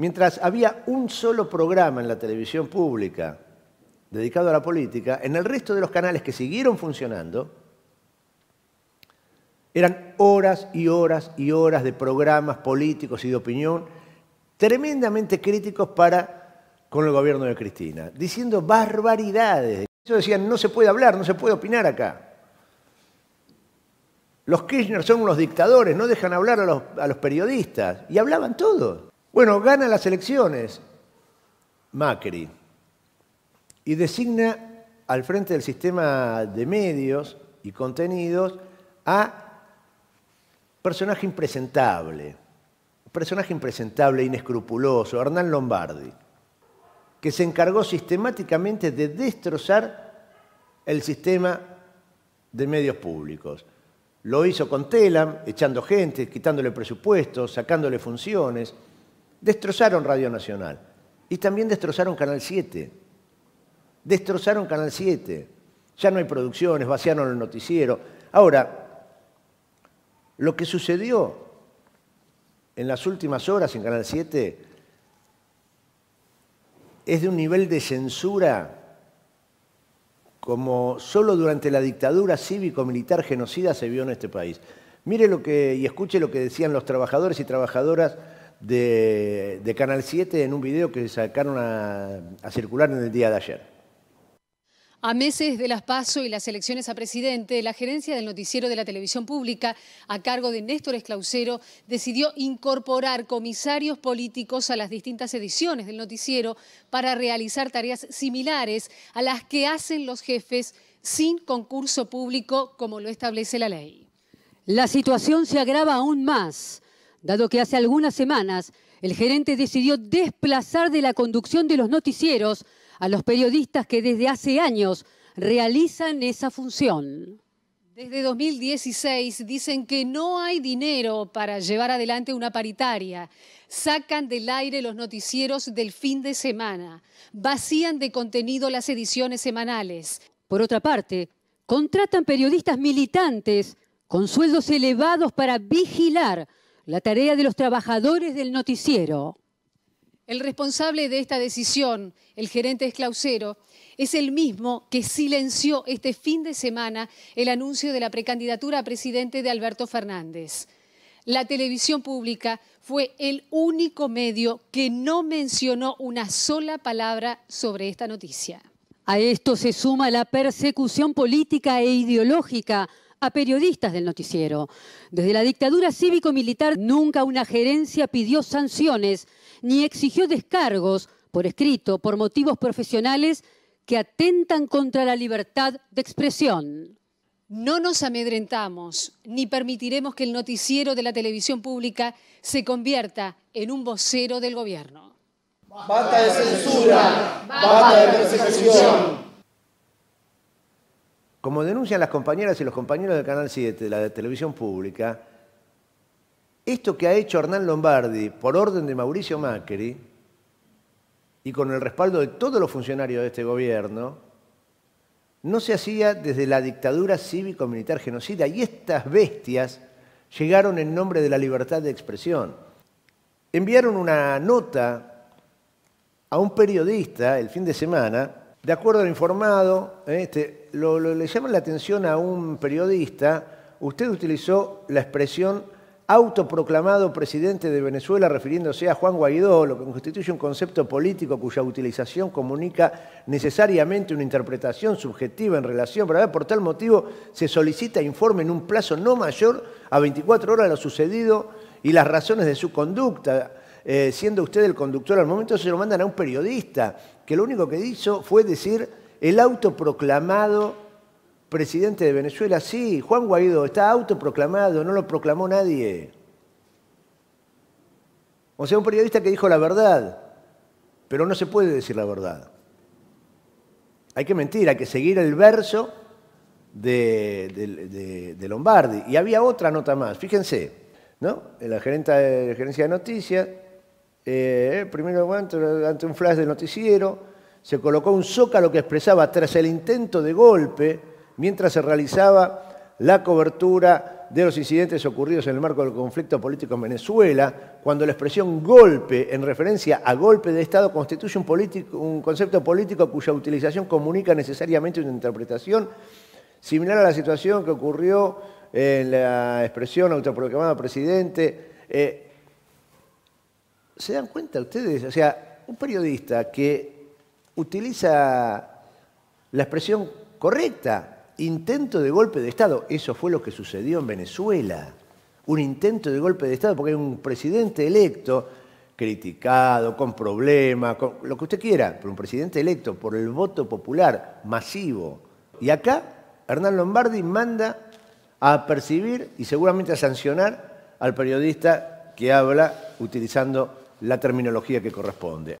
Mientras había un solo programa en la televisión pública dedicado a la política, en el resto de los canales que siguieron funcionando, eran horas y horas y horas de programas políticos y de opinión tremendamente críticos para con el gobierno de Cristina, diciendo barbaridades. Ellos decían, no se puede hablar, no se puede opinar acá. Los Kirchner son unos dictadores, no dejan hablar a los, a los periodistas. Y hablaban todos. Bueno, gana las elecciones Macri y designa al frente del sistema de medios y contenidos a personaje impresentable, personaje impresentable, inescrupuloso, Hernán Lombardi, que se encargó sistemáticamente de destrozar el sistema de medios públicos. Lo hizo con Telam, echando gente, quitándole presupuestos, sacándole funciones, Destrozaron Radio Nacional y también destrozaron Canal 7. Destrozaron Canal 7. Ya no hay producciones, vaciaron el noticiero. Ahora, lo que sucedió en las últimas horas en Canal 7 es de un nivel de censura como solo durante la dictadura cívico-militar genocida se vio en este país. Mire lo que, y escuche lo que decían los trabajadores y trabajadoras de, Canal 7 en un video que sacaron a, a circular en el día de ayer. A meses de las PASO y las elecciones a presidente, la gerencia del noticiero de la televisión pública, a cargo de Néstor Esclausero, decidió incorporar comisarios políticos a las distintas ediciones del noticiero para realizar tareas similares a las que hacen los jefes sin concurso público, como lo establece la ley. La situación se agrava aún más dado que hace algunas semanas el gerente decidió desplazar de la conducción de los noticieros a los periodistas que desde hace años realizan esa función. Desde 2016 dicen que no hay dinero para llevar adelante una paritaria. Sacan del aire los noticieros del fin de semana. Vacían de contenido las ediciones semanales. Por otra parte, contratan periodistas militantes con sueldos elevados para vigilar la tarea de los trabajadores del noticiero. El responsable de esta decisión, el gerente Esclausero, es el mismo que silenció este fin de semana el anuncio de la precandidatura a presidente de Alberto Fernández. La televisión pública fue el único medio que no mencionó una sola palabra sobre esta noticia. A esto se suma la persecución política e ideológica a periodistas del noticiero. Desde la dictadura cívico-militar nunca una gerencia pidió sanciones ni exigió descargos por escrito, por motivos profesionales que atentan contra la libertad de expresión. No nos amedrentamos ni permitiremos que el noticiero de la televisión pública se convierta en un vocero del gobierno. Basta de censura, de persecución. Como denuncian las compañeras y los compañeros del Canal 7, de la televisión pública, esto que ha hecho Hernán Lombardi por orden de Mauricio Macri y con el respaldo de todos los funcionarios de este gobierno, no se hacía desde la dictadura cívico-militar genocida y estas bestias llegaron en nombre de la libertad de expresión. Enviaron una nota a un periodista el fin de semana de acuerdo al informado, este, le llama la atención a un periodista, usted utilizó la expresión autoproclamado presidente de Venezuela refiriéndose a Juan Guaidó, lo que constituye un concepto político cuya utilización comunica necesariamente una interpretación subjetiva en relación, pero por tal motivo se solicita informe en un plazo no mayor a 24 horas de lo sucedido y las razones de su conducta eh, siendo usted el conductor al momento, se lo mandan a un periodista, que lo único que hizo fue decir, el autoproclamado presidente de Venezuela, sí, Juan Guaidó está autoproclamado, no lo proclamó nadie. O sea, un periodista que dijo la verdad, pero no se puede decir la verdad. Hay que mentir, hay que seguir el verso de, Lombardi. Y había otra nota más, fíjense, ¿no? La, la gerencia de noticias eh, eh, primero ante, un flash de noticiero, se colocó un zócalo que expresaba tras el intento de golpe, mientras se realizaba la cobertura de los incidentes ocurridos en el marco del conflicto político en Venezuela, cuando la expresión golpe en referencia a golpe de Estado constituye un, concepto político cuya utilización comunica necesariamente una interpretación similar a la situación que ocurrió en la expresión autoproclamada presidente. Eh, ¿Se dan cuenta ustedes? O sea, un periodista que utiliza la expresión correcta, intento de golpe de Estado, eso fue lo que sucedió en Venezuela, un intento de golpe de Estado, porque hay un presidente electo criticado, con problemas, con lo que usted quiera, pero un presidente electo por el voto popular masivo. Y acá Hernán Lombardi manda a percibir y seguramente a sancionar al periodista que habla utilizando la terminología que corresponde.